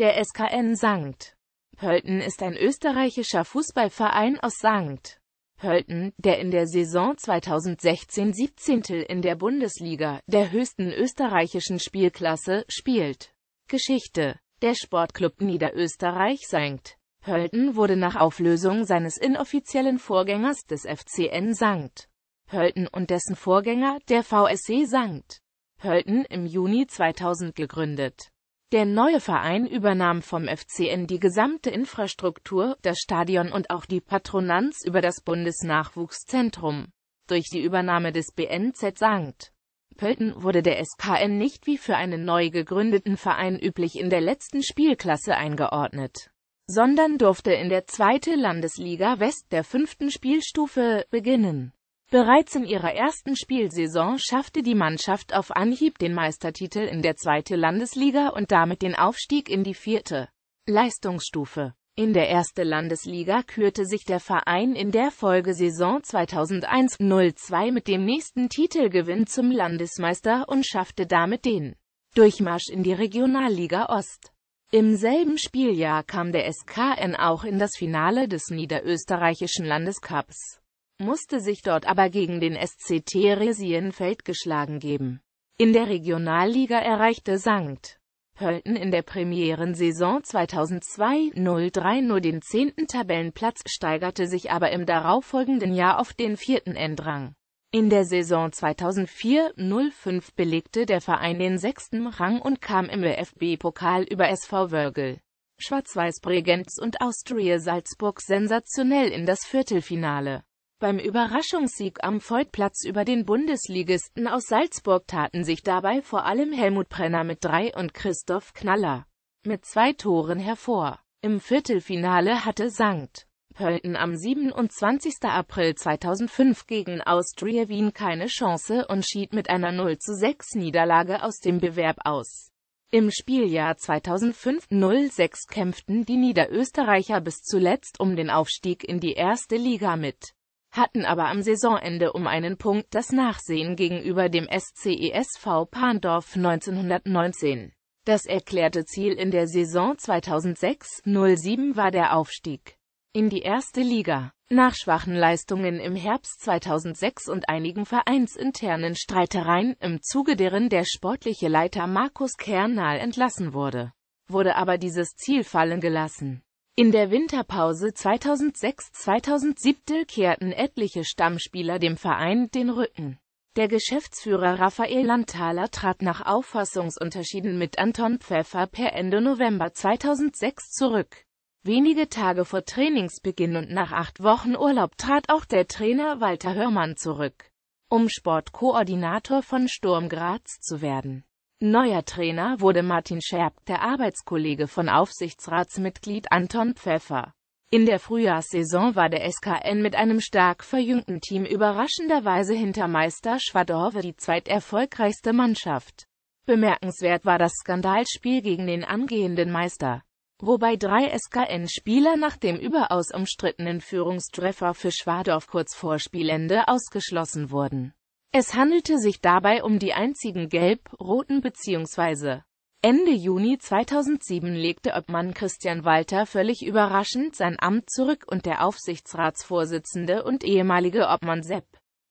Der SKN St. Pölten ist ein österreichischer Fußballverein aus St. Pölten, der in der Saison 2016-17 in der Bundesliga, der höchsten österreichischen Spielklasse, spielt. Geschichte Der Sportclub Niederösterreich St. Pölten wurde nach Auflösung seines inoffiziellen Vorgängers des FCN St. Pölten und dessen Vorgänger, der VSC St. Pölten, im Juni 2000 gegründet. Der neue Verein übernahm vom FCN die gesamte Infrastruktur, das Stadion und auch die Patronanz über das Bundesnachwuchszentrum. Durch die Übernahme des BNZ St. Pölten wurde der SKN nicht wie für einen neu gegründeten Verein üblich in der letzten Spielklasse eingeordnet, sondern durfte in der zweiten Landesliga West der fünften Spielstufe beginnen Bereits in ihrer ersten Spielsaison schaffte die Mannschaft auf Anhieb den Meistertitel in der zweiten Landesliga und damit den Aufstieg in die vierte Leistungsstufe. In der ersten Landesliga kürte sich der Verein in der Folgesaison 2001-02 mit dem nächsten Titelgewinn zum Landesmeister und schaffte damit den Durchmarsch in die Regionalliga Ost. Im selben Spieljahr kam der SKN auch in das Finale des niederösterreichischen Landescups musste sich dort aber gegen den SC Theresienfeld geschlagen geben. In der Regionalliga erreichte St. Pölten in der Premierensaison 2002-03 nur den zehnten Tabellenplatz, steigerte sich aber im darauffolgenden Jahr auf den vierten Endrang. In der Saison 2004-05 belegte der Verein den sechsten Rang und kam im WFB-Pokal über SV Wörgl, Schwarz-Weiß Bregenz und Austria Salzburg sensationell in das Viertelfinale. Beim Überraschungssieg am Voigtplatz über den Bundesligisten aus Salzburg taten sich dabei vor allem Helmut Brenner mit drei und Christoph Knaller mit zwei Toren hervor. Im Viertelfinale hatte St. Pölten am 27. April 2005 gegen Austria Wien keine Chance und schied mit einer 0 zu 6 Niederlage aus dem Bewerb aus. Im Spieljahr 2005-06 kämpften die Niederösterreicher bis zuletzt um den Aufstieg in die erste Liga mit hatten aber am Saisonende um einen Punkt das Nachsehen gegenüber dem SCESV Pandorf 1919. Das erklärte Ziel in der Saison 2006-07 war der Aufstieg in die erste Liga. Nach schwachen Leistungen im Herbst 2006 und einigen vereinsinternen Streitereien, im Zuge deren der sportliche Leiter Markus Kernal entlassen wurde, wurde aber dieses Ziel fallen gelassen. In der Winterpause 2006-2007 kehrten etliche Stammspieler dem Verein den Rücken. Der Geschäftsführer Raphael Landthaler trat nach Auffassungsunterschieden mit Anton Pfeffer per Ende November 2006 zurück. Wenige Tage vor Trainingsbeginn und nach acht Wochen Urlaub trat auch der Trainer Walter Hörmann zurück, um Sportkoordinator von Sturm Graz zu werden. Neuer Trainer wurde Martin Scherb, der Arbeitskollege von Aufsichtsratsmitglied Anton Pfeffer. In der Frühjahrssaison war der SKN mit einem stark verjüngten Team überraschenderweise hinter Meister Schwadorwe die zweiterfolgreichste Mannschaft. Bemerkenswert war das Skandalspiel gegen den angehenden Meister, wobei drei SKN-Spieler nach dem überaus umstrittenen Führungstreffer für Schwadorf kurz vor Spielende ausgeschlossen wurden. Es handelte sich dabei um die einzigen gelb-roten bzw. Ende Juni 2007 legte Obmann Christian Walter völlig überraschend sein Amt zurück und der Aufsichtsratsvorsitzende und ehemalige Obmann Sepp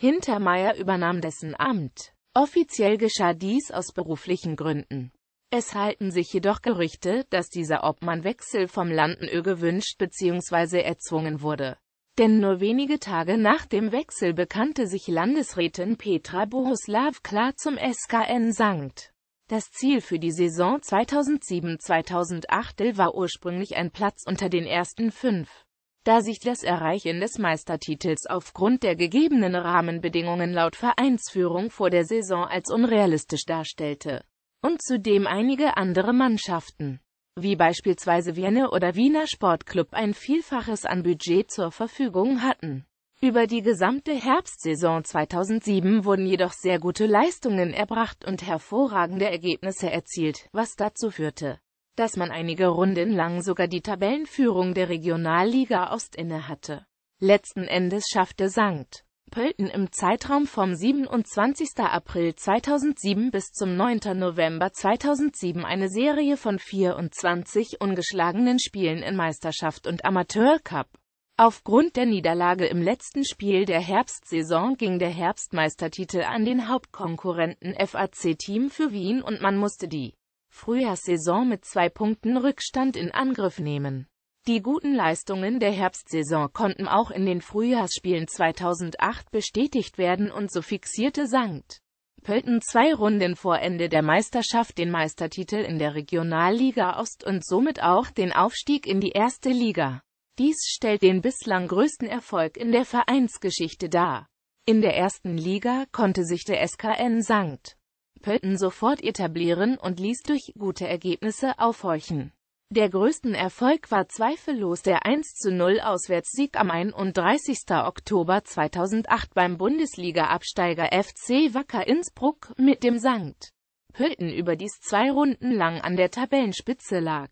Hintermeier übernahm dessen Amt. Offiziell geschah dies aus beruflichen Gründen. Es halten sich jedoch Gerüchte, dass dieser Obmannwechsel vom Landenö gewünscht bzw. erzwungen wurde. Denn nur wenige Tage nach dem Wechsel bekannte sich Landesrätin Petra Bohuslav klar zum SKN Sankt. Das Ziel für die Saison 2007-2008 war ursprünglich ein Platz unter den ersten fünf. Da sich das Erreichen des Meistertitels aufgrund der gegebenen Rahmenbedingungen laut Vereinsführung vor der Saison als unrealistisch darstellte. Und zudem einige andere Mannschaften wie beispielsweise Vienne oder Wiener Sportclub ein Vielfaches an Budget zur Verfügung hatten. Über die gesamte Herbstsaison 2007 wurden jedoch sehr gute Leistungen erbracht und hervorragende Ergebnisse erzielt, was dazu führte, dass man einige Runden lang sogar die Tabellenführung der Regionalliga Ost inne hatte. Letzten Endes schaffte St. Pölten im Zeitraum vom 27. April 2007 bis zum 9. November 2007 eine Serie von 24 ungeschlagenen Spielen in Meisterschaft und Amateurcup. Aufgrund der Niederlage im letzten Spiel der Herbstsaison ging der Herbstmeistertitel an den Hauptkonkurrenten FAC-Team für Wien und man musste die Frühjahrssaison mit zwei Punkten Rückstand in Angriff nehmen. Die guten Leistungen der Herbstsaison konnten auch in den Frühjahrsspielen 2008 bestätigt werden und so fixierte Sankt. Pölten zwei Runden vor Ende der Meisterschaft den Meistertitel in der Regionalliga Ost und somit auch den Aufstieg in die erste Liga. Dies stellt den bislang größten Erfolg in der Vereinsgeschichte dar. In der ersten Liga konnte sich der SKN Sankt Pölten sofort etablieren und ließ durch gute Ergebnisse aufhorchen. Der größten Erfolg war zweifellos der 1-0 Auswärtssieg am 31. Oktober 2008 beim Bundesliga-Absteiger FC Wacker Innsbruck, mit dem St. Pölten überdies zwei Runden lang an der Tabellenspitze lag.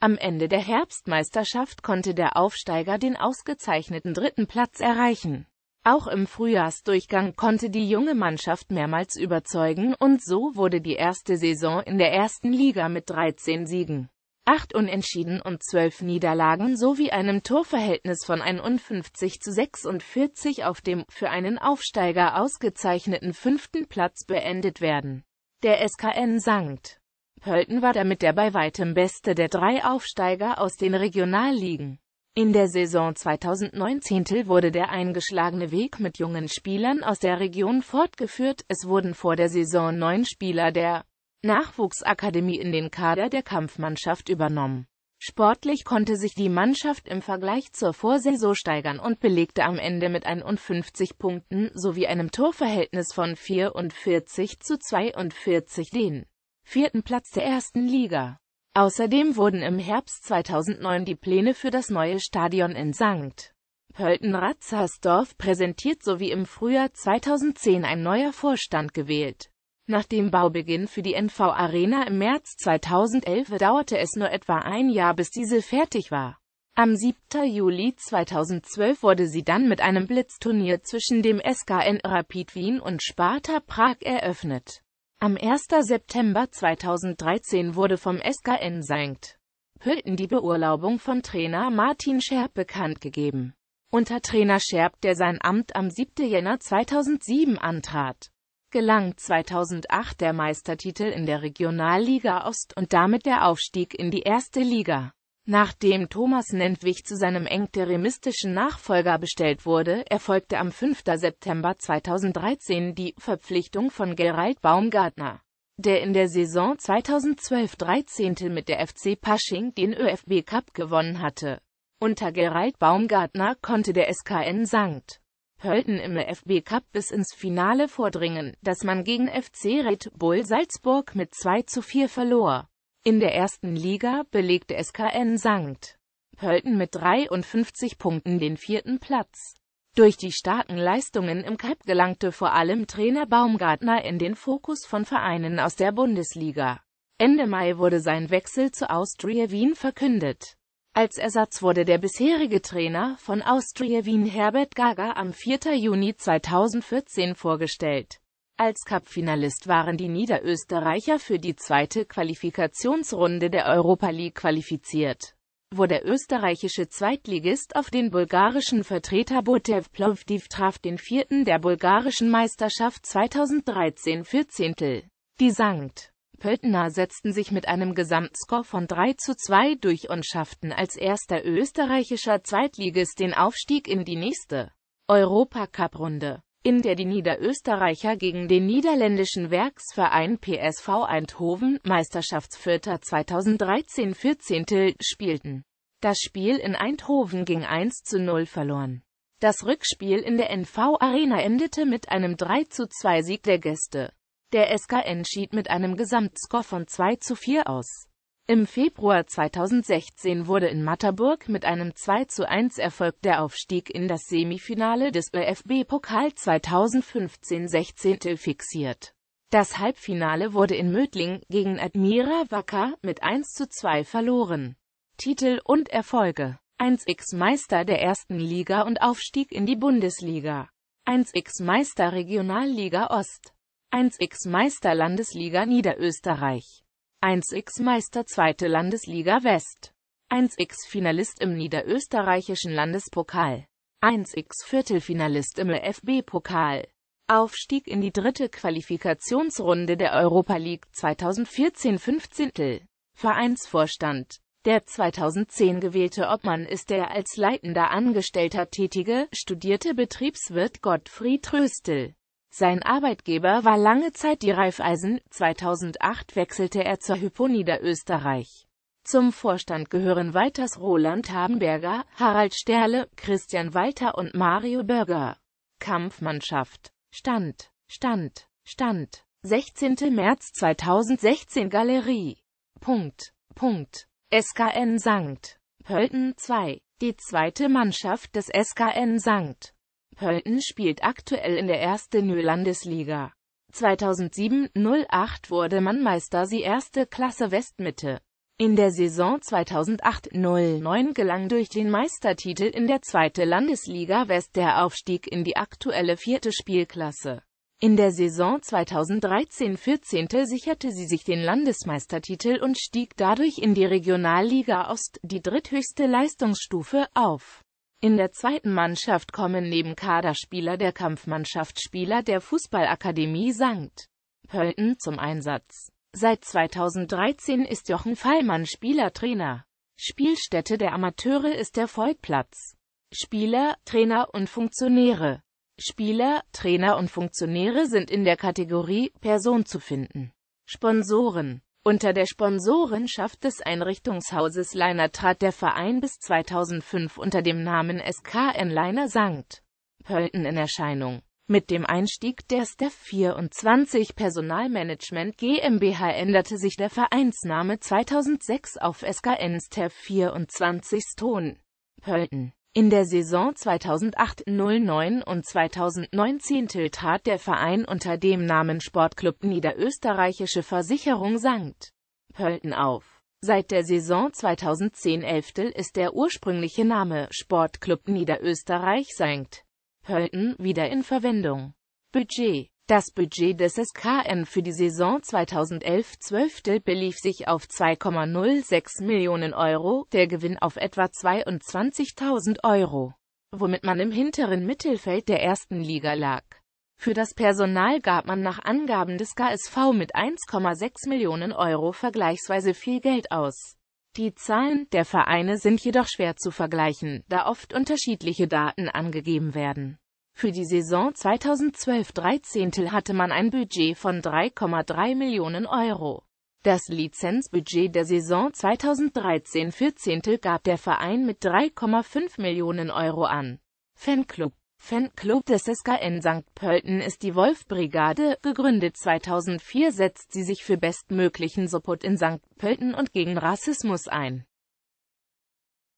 Am Ende der Herbstmeisterschaft konnte der Aufsteiger den ausgezeichneten dritten Platz erreichen. Auch im Frühjahrsdurchgang konnte die junge Mannschaft mehrmals überzeugen und so wurde die erste Saison in der ersten Liga mit 13 Siegen 8 Unentschieden und 12 Niederlagen sowie einem Torverhältnis von 51 zu 46 auf dem für einen Aufsteiger ausgezeichneten fünften Platz beendet werden. Der SKN sankt. Pölten war damit der bei weitem beste der drei Aufsteiger aus den Regionalligen. In der Saison 2019 wurde der eingeschlagene Weg mit jungen Spielern aus der Region fortgeführt, es wurden vor der Saison neun Spieler der Nachwuchsakademie in den Kader der Kampfmannschaft übernommen. Sportlich konnte sich die Mannschaft im Vergleich zur Vorsaison steigern und belegte am Ende mit 51 Punkten sowie einem Torverhältnis von 44 zu 42 den vierten Platz der ersten Liga. Außerdem wurden im Herbst 2009 die Pläne für das neue Stadion in St. Pölten-Ratzersdorf präsentiert sowie im Frühjahr 2010 ein neuer Vorstand gewählt. Nach dem Baubeginn für die NV Arena im März 2011 dauerte es nur etwa ein Jahr, bis diese fertig war. Am 7. Juli 2012 wurde sie dann mit einem Blitzturnier zwischen dem SKN Rapid Wien und Sparta Prag eröffnet. Am 1. September 2013 wurde vom SKN Sankt Pölten die Beurlaubung von Trainer Martin Scherb bekannt gegeben. Unter Trainer Scherb, der sein Amt am 7. Jänner 2007 antrat gelang 2008 der Meistertitel in der Regionalliga Ost und damit der Aufstieg in die erste Liga. Nachdem Thomas Nentwich zu seinem interimistischen Nachfolger bestellt wurde, erfolgte am 5. September 2013 die Verpflichtung von Gerald Baumgartner, der in der Saison 2012-13 mit der FC Pasching den ÖFB Cup gewonnen hatte. Unter Gerald Baumgartner konnte der SKN St. Pölten im FB Cup bis ins Finale vordringen, das man gegen FC Red Bull Salzburg mit 2 zu 4 verlor. In der ersten Liga belegte SKN St. Pölten mit 53 Punkten den vierten Platz. Durch die starken Leistungen im Cup gelangte vor allem Trainer Baumgartner in den Fokus von Vereinen aus der Bundesliga. Ende Mai wurde sein Wechsel zu Austria Wien verkündet. Als Ersatz wurde der bisherige Trainer von Austria Wien Herbert Gaga am 4. Juni 2014 vorgestellt. Als Cup-Finalist waren die Niederösterreicher für die zweite Qualifikationsrunde der Europa League qualifiziert, wo der österreichische Zweitligist auf den bulgarischen Vertreter Botev Plovdiv traf den vierten der bulgarischen Meisterschaft 2013 für Zehntel. Die Sankt. Pöltener setzten sich mit einem Gesamtscore von 3 zu 2 durch und schafften als erster österreichischer Zweitligist den Aufstieg in die nächste Europacup-Runde, in der die Niederösterreicher gegen den niederländischen Werksverein PSV Eindhoven Meisterschaftsvierter 2013-14 spielten. Das Spiel in Eindhoven ging 1 zu 0 verloren. Das Rückspiel in der NV Arena endete mit einem 3 zu 2 Sieg der Gäste. Der SKN schied mit einem Gesamtscore von 2 zu 4 aus. Im Februar 2016 wurde in Matterburg mit einem 2 zu 1 Erfolg der Aufstieg in das Semifinale des ÖFB-Pokal 2015-16 fixiert. Das Halbfinale wurde in Mödling gegen Admira Wacker mit 1 zu 2 verloren. Titel und Erfolge 1x Meister der ersten Liga und Aufstieg in die Bundesliga. 1x Meister Regionalliga Ost. 1x Meister Landesliga Niederösterreich 1x Meister Zweite Landesliga West 1x Finalist im niederösterreichischen Landespokal 1x Viertelfinalist im FB-Pokal Aufstieg in die dritte Qualifikationsrunde der Europa League 2014-15. Vereinsvorstand der 2010 gewählte Obmann ist der als leitender Angestellter tätige, studierte Betriebswirt Gottfried Tröstel. Sein Arbeitgeber war lange Zeit die Raiffeisen, 2008 wechselte er zur Hypo Niederösterreich. Zum Vorstand gehören Walters Roland Habenberger, Harald Sterle, Christian Walter und Mario Berger. Kampfmannschaft. Stand. Stand. Stand. 16. März 2016 Galerie. Punkt. Punkt. SKN Sankt. Pölten 2. Die zweite Mannschaft des SKN Sankt. Pölten spielt aktuell in der ersten Landesliga. 2007-08 wurde man Meister sie erste Klasse Westmitte. In der Saison 2008-09 gelang durch den Meistertitel in der zweite Landesliga West der Aufstieg in die aktuelle vierte Spielklasse. In der Saison 2013-14 sicherte sie sich den Landesmeistertitel und stieg dadurch in die Regionalliga Ost, die dritthöchste Leistungsstufe, auf. In der zweiten Mannschaft kommen neben Kaderspieler der Kampfmannschaft Spieler der Fußballakademie St. Pölten zum Einsatz. Seit 2013 ist Jochen Fallmann Spielertrainer. Spielstätte der Amateure ist der Volkplatz. Spieler, Trainer und Funktionäre. Spieler, Trainer und Funktionäre sind in der Kategorie Person zu finden. Sponsoren unter der Sponsorenschaft des Einrichtungshauses Leiner trat der Verein bis 2005 unter dem Namen SKN Leiner St. Pölten in Erscheinung. Mit dem Einstieg der STEF 24 Personalmanagement GmbH änderte sich der Vereinsname 2006 auf SKN STEF 24 Ston Pölten. In der Saison 2008-09 und 2009-10 trat der Verein unter dem Namen Sportclub Niederösterreichische Versicherung St. Pölten auf. Seit der Saison 2010-11 ist der ursprüngliche Name Sportclub Niederösterreich St. Pölten wieder in Verwendung. Budget das Budget des SKN für die Saison 2011-12 belief sich auf 2,06 Millionen Euro, der Gewinn auf etwa 22.000 Euro, womit man im hinteren Mittelfeld der ersten Liga lag. Für das Personal gab man nach Angaben des KSV mit 1,6 Millionen Euro vergleichsweise viel Geld aus. Die Zahlen der Vereine sind jedoch schwer zu vergleichen, da oft unterschiedliche Daten angegeben werden. Für die Saison 2012-13 hatte man ein Budget von 3,3 Millionen Euro. Das Lizenzbudget der Saison 2013-14 gab der Verein mit 3,5 Millionen Euro an. Fanclub Fanclub des SKN St. Pölten ist die Wolfbrigade, gegründet 2004 setzt sie sich für bestmöglichen Support in St. Pölten und gegen Rassismus ein.